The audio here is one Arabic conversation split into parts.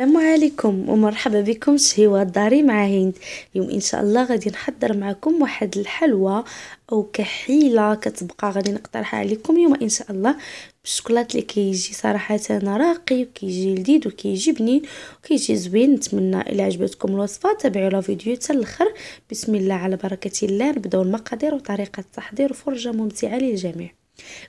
السلام عليكم ومرحبا بكم شهيوة داري مع هند اليوم ان شاء الله غادي نحضر معكم واحد الحلوى او كحيله كتبقى غادي نقترحها عليكم اليوم ان شاء الله بالشوكولات اللي كيجي صراحه راقي وكيجي لذيذ وكيجي بنين وكيجي زوين نتمنى الا عجبتكم الوصفه تابعوا لا فيديو حتى الاخر بسم الله على بركه الله نبداو المقادير وطريقه التحضير فرجه ممتعه للجميع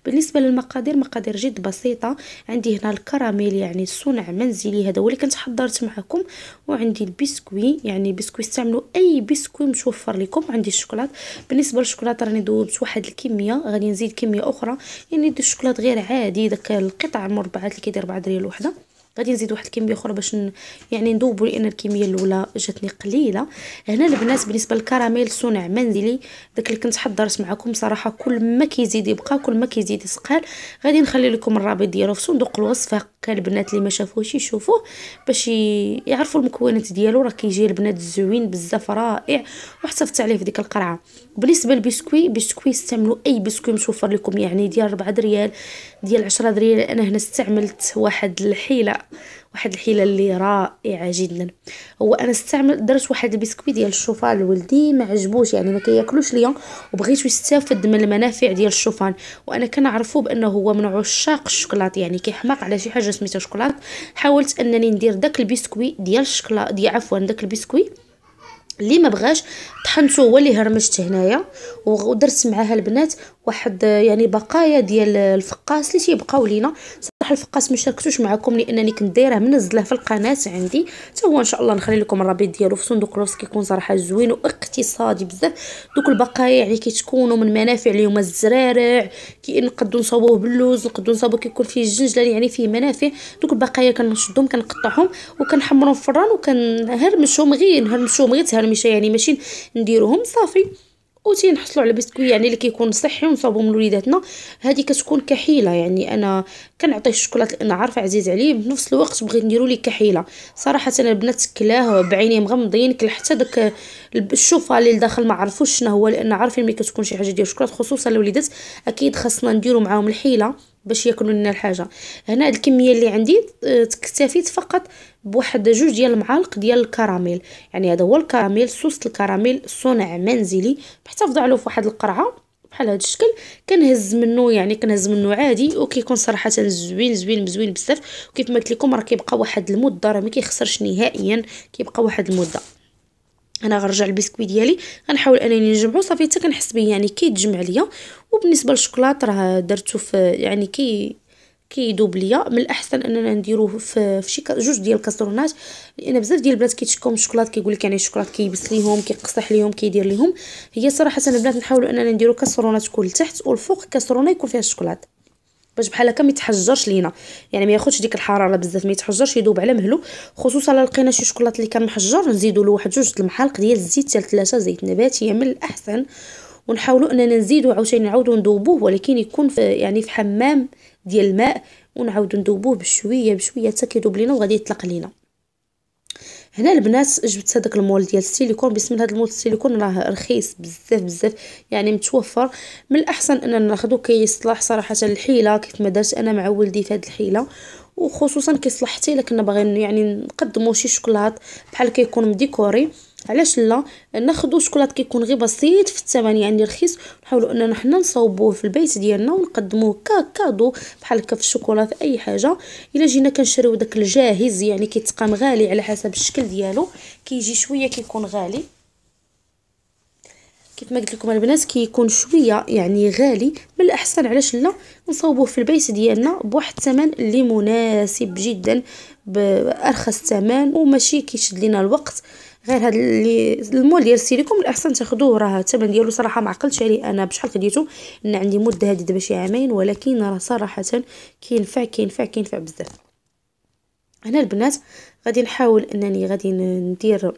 بالنسبه للمقادير مقادير جد بسيطه عندي هنا الكراميل يعني صنع منزلي هذا هو اللي كنت حضرت معكم وعندي البسكوي يعني بسكوي استعملوا اي بسكوي متوفر لكم عندي الشوكولات بالنسبه للشوكولات راني ذوبت واحد الكميه غادي نزيد كميه اخرى يعني دير الشوكولات غير عادي داك القطع المربعات اللي كيدير 4 درهم الوحده غادي نزيد واحد الكميه اخرى باش ن... يعني نذوبوا لان الكميه الاولى جاتني قليله هنا البنات بالنسبه للكراميل صنع منزلي داك اللي كنت حضرت معكم صراحه كل ما كيزيد يبقى كل ما كيزيد يسقال غادي نخلي لكم الرابط ديالو في صندوق الوصف هكا البنات اللي ما شافوهش يشوفوه باش يعرفوا المكونات ديالو راه كيجي البنات زوين بزاف رائع وحتفظت عليه في ديك القرعه بالنسبه للبسكوي بسكوي استعملوا اي بسكوي مشوفر لكم يعني ديال 4 دريال ديال 10 دريال انا هنا استعملت واحد الحيله واحد الحيله اللي رائعه جدا هو انا استعمل درت واحد البسكوي ديال الشوفان لولدي ما عجبوش يعني ما كياكلوش ليا وبغيت يستافد من المنافع ديال الشوفان وانا كنعرفو بانه هو من عشاق الشكلاط يعني كيحماق على شي حاجه سميتها شكلاط حاولت انني ندير داك البسكوي ديال الشكلاط دي عفوا داك البسكوي اللي ما بغاش طحنته هو اللي هرمشت هنايا ودرت معاها البنات واحد يعني بقايا ديال الفقاس اللي تيبقاو لينا بحال الفقاس ما شاركتوش معكم لانني كنت دايره منزله في القناه عندي حتى هو ان شاء الله نخلي لكم الرابط ديالو في صندوق الوصف كيكون صراحه زوين واقتصادي بزاف دوك البقايا يعني كتكونوا من منافع هما الزرارع كي نقدو نصاوبوه باللوز نقدو نصاوبوه كيكون فيه الجنجلان يعني فيه منافع دوك البقايا كنشدهم كنقطعهم وكنحمرهم في الفران وكنهرمشهم غير نهرمشهم غير تهرمشه يعني ماشي نديروهم صافي وتنحصلوا على بسكوي يعني اللي كيكون صحي من وليداتنا هذه كتكون كحيله يعني انا كنعطيه الشوكولات لان عارفه عزيز عليه بنفس الوقت بغيت نديروا ليه كحيله صراحه انا البنات كلاه بعينيه مغمضين كل حتى داك الشوفه اللي لداخل ما عرفوش شنو هو لان عارفين ملي كتكون شي حاجه ديال الشوكولات خصوصا الوليدات اكيد خاصنا نديروا معاهم الحيله باش ياكلوا لنا الحاجه هنا الكميه اللي عندي تكتفيت فقط بواحد جوج ديال المعالق ديال الكراميل يعني هذا هو الكراميل صوص الكراميل صنع منزلي محتفظه عليه فواحد القرعه بحال هذا الشكل كنهز منه يعني كنهز منه عادي وكيكون صراحه زوين زوين مزوين بزاف وكيف ما قلت لكم راه كيبقى واحد المده راه ما كيخسرش نهائيا كيبقى واحد المده انا غنرجع البسكوي ديالي غنحاول انني نجمعو صافي حتى كنحس به يعني كيتجمع ليا وبالنسبه للشوكولاط راه درتو في يعني كي كيدوب ليا من الاحسن اننا نديروه في في شي جوج ديال الكاسرونات لان بزاف ديال البنات كيتشكاو من الشوكولاط كيقول لك يعني الشوكولاط كيبس ليهم كيقصح ليهم كيدير ليهم هي صراحه البنات نحاولوا اننا نديرو كاسرونات تكون لتحت والفوق كاسرونه يكون فيها الشوكولاط باش بحال هكا ما يتحجرش لينا يعني ما ياخذش ديك الحراره بزاف ما يتحجرش يذوب على مهلو خصوصا الا لقينا شي شوكولات اللي كان محجر نزيدوا له واحد جوج المحالق ديال الزيت ديال ثلاثه زيت نباتي من الاحسن ونحاولوا اننا نزيدوا عاوتاني نعاودوا نذوبوه ولكن يكون في يعني في حمام ديال الماء ونعاودوا نذوبوه بشويه بشويه حتى كيذوب لينا وغادي يطلق لينا هنا البنات جبت هذاك المول ديال السيليكون الله هذا المول السيليكون راه رخيص بزاف بزاف يعني متوفر من الاحسن اننا ناخذو كيصلح صراحه الحيله كيف ما درت انا مع ولدي في هذه الحيله وخصوصا كيصلح حتى الا كنا باغيين يعني نقدمو شي شوكولات بحال كيكون مديكوري علاش لا ناخذوا شوكولاط كيكون غير بسيط في الثمن يعني رخيص نحاولوا اننا حنا نصاوبوه في البيت ديالنا ونقدموه ككادو بحال هكا في الشوكولاط اي حاجه الا جينا كنشريو داك الجاهز يعني كيتقام غالي على حسب الشكل ديالو كيجي شويه كيكون غالي كيف ما قلت لكم البنات كيكون كي شويه يعني غالي من الاحسن علاش لا نصاوبوه في البيت ديالنا بواحد الثمن اللي مناسب جدا بارخص ثمن وماشي كيشد لينا الوقت غير هاد اللي المول ديال السيليكون الاحسن تاخذوه راه الثمن ديالو صراحه ما عقلتش عليه انا بشحال خديته ان عندي مده هادي دابا شي عامين ولكن راه صراحه كينفع كينفع كينفع بزاف هنا البنات غادي نحاول انني غادي ندير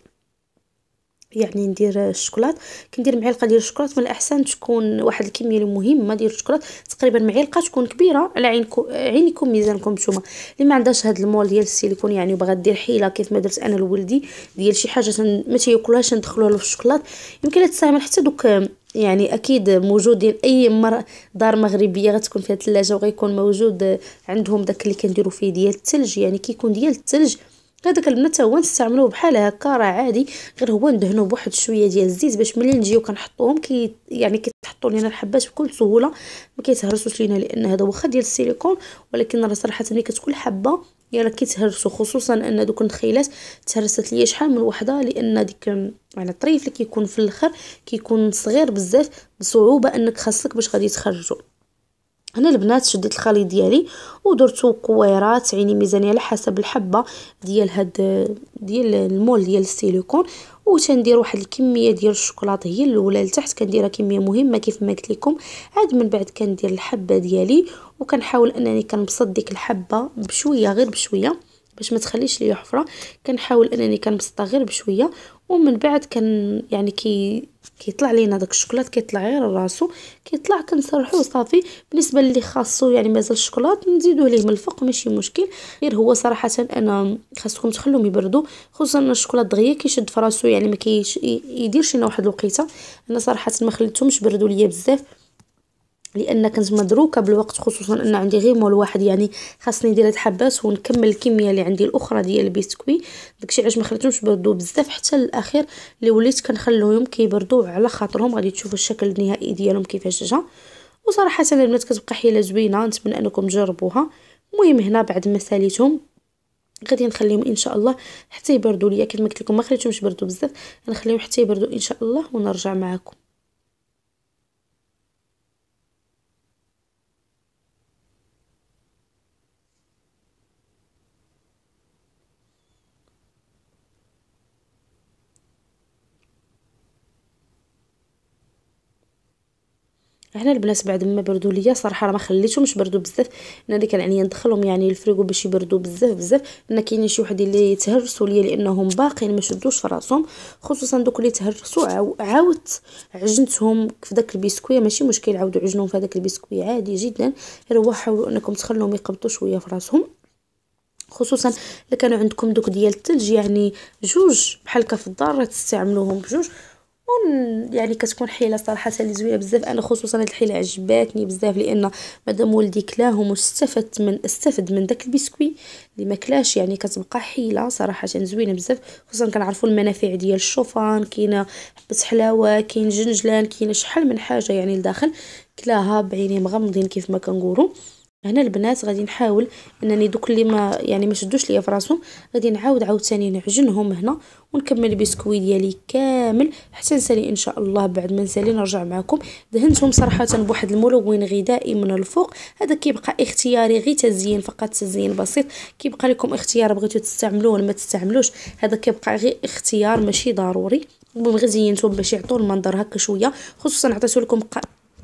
يعني ندير الشوكولات كندير معلقه ديال الشوكولات من الاحسن تكون واحد الكميه مهمه ديال الشوكولات تقريبا معلقه تكون كبيره على عينكم عينكم ميزانكم نتوما اللي ما عندهاش هاد المول ديال السيليكون يعني وبغا دير حيله كيف ما درت انا لولدي ديال شي حاجه ما تاكلهاش ندخلوها له في الشوكولات يمكن تستعمل حتى دوك يعني اكيد موجودين اي مر دار مغربيه غتكون فيها الثلاجه وغيكون موجود عندهم داك اللي كنديروا فيه ديال الثلج يعني كيكون ديال الثلج هذاك البنات هو نستعملوه بحال هكا راه عادي غير هو ندهنوه بواحد شويه ديال الزيت باش ملي نجيو كنحطوهم كي يعني كيتحطوا لينا الحبات بكل سهوله ما كيتهرسوش لينا لان هذا واخا ديال السيليكون ولكن راه صراحه ملي كتكون حبه يلا كيتهرسوا خصوصا ان دوك النخيلات تهرست ليا شحال من وحده لان ديك يعني الطريف اللي كيكون في الاخر كيكون صغير بزاف بصعوبه انك خاصك باش غادي تخرجو هنا البنات شديت الخليط ديالي ودرتو كويرات عيني ميزانيه على حسب الحبه ديال هاد ديال المول ديال السيليكون وتندير واحد الكميه ديال الشوكولاط هي الاولى لتحت كنديرها كميه مهمه كيف ما قلت لكم عاد من بعد كندير الحبه ديالي وكنحاول انني كنبسط ديك الحبه بشويه غير بشويه باش ما تخليش ليا حفره كنحاول انني كنبسطها غير بشويه ومن بعد كان يعني كي كيطلع لينا داك الشوكولات كيطلع غير راسو كيطلع كنسرحوه صافي بالنسبه اللي خاصو يعني مازال الشوكولات نزيدوه ليه من الفوق ماشي مشكل غير هو صراحه انا خاصكم تخلوهم يبردوا خصوصا الشوكولات دغيا كيشد فراسو يعني ما كيديرش لنا واحد الوقيته انا صراحه ما خليتهمش بردوا ليا بزاف لان كنت مدروكه بالوقت خصوصا ان عندي غير مول واحد يعني خاصني ندير هاد الحبات ونكمل الكميه اللي عندي الاخرى ديال البسكوي داكشي علاش ما خليتهمش يبردوا بزاف حتى للاخير اللي وليت كنخليهم كيبردوا على خاطرهم غادي تشوفوا الشكل النهائي ديالهم كيفاش جا وصراحه البنات كتبقى حيله زوينه نتمنى انكم تجربوها المهم هنا بعد ما ساليتهم غادي نخليهم ان شاء الله حتى يبردوا ليا كما قلت لكم ما خليتهمش يبردوا بزاف غنخليهم حتى يبردوا ان شاء الله ونرجع معكم هنا البنات بعد ما بردوا ليا صراحه راه ما خليتهمش بردوا بزاف انا اللي كان عليا ندخلهم يعني, يعني الفريغو باش يبردوا بزاف بزاف انا كاينين شي وحدين اللي تهرسوا ليا لانهم باقيين ما شدوش راسهم خصوصا دوك اللي تهرسوا عاودت عجنتهم في داك البسكوي ماشي مشكل عاودوا عجنهم في داك البسكوي عادي جدا غير هو حاولوا انكم تخلوهم يقبطوا شويه في راسهم خصوصا الا كانوا عندكم دوك ديال الثلج يعني جوج بحال هكا في الدار تستعملوهم بجوج يعني كتكون حيله صراحه اللي زوينه بزاف انا خصوصا هذه الحيله عجباتني بزاف لان مادام ولدي كلاهم واستفدت من استفد من داك البسكوي اللي ما كلاش يعني كتبقى حيله صراحه زوينه بزاف خصوصا كنعرفوا المنافع ديال الشوفان كاينه حبه حلاوه كاين جنجلان كاينه شحال من حاجه يعني لداخل كلاها بعيني مغمضين كيف ما كنقولوا هنا البنات غادي نحاول انني دوك اللي ما يعني ما شدوش ليا فراسهم غادي نعاود عاوتاني نعجنهم هنا ونكمل البسكوي ديالي كامل حتى نسالي ان شاء الله بعد ما نسالي نرجع معكم دهنتهم صراحه بواحد الملون غذائي من الفوق هذا كيبقى اختياري غير تزيين فقط تزيين بسيط كيبقى لكم اختيار بغيتو تستعملوه ولا ما تستعملوش هذا كيبقى غير اختيار ماشي ضروري المهم غزينتهم زينتهم باش يعطوا المنظر هكا شويه خصوصا عطيتو لكم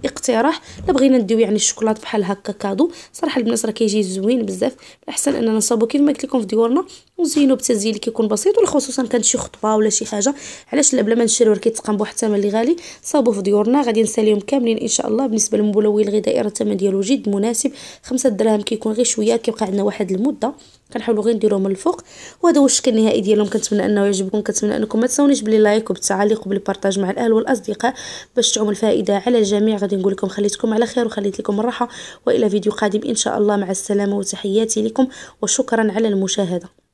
اقتراح لا بغينا نديو يعني الشوكولات بحال هكا كادو صراحه البنات راه كيجي زوين بزاف الاحسن اننا نصاوبو كيف ما قلت لكم في ديورنا ونزينو بتزيين اللي كيكون بسيط ولا خصوصا كانت شي خطبه ولا شي حاجه علاش لا بلا ما نشريو راه كيتقام بواحد الثمن اللي غالي صابو في ديورنا غادي نساليهم كاملين ان شاء الله بالنسبه للمبلول الغذائي راه الثمن ديالو جد مناسب خمسة دراهم كيكون غير شويه كيبقى عندنا واحد المده كنحاولوا غير نديروه من الفوق وهذا هو الشكل النهائي ديالهم كنتمنى انه يعجبكم كنتمنى انكم ما تنساونيش بلي لايك وبالتعليق وبالبارطاج مع الاهل والاصدقاء باش تعم الفائده على الجميع غادي نقول لكم خليتكم على خير وخليت لكم الراحه والى فيديو قادم ان شاء الله مع السلامه وتحياتي لكم وشكرا على المشاهده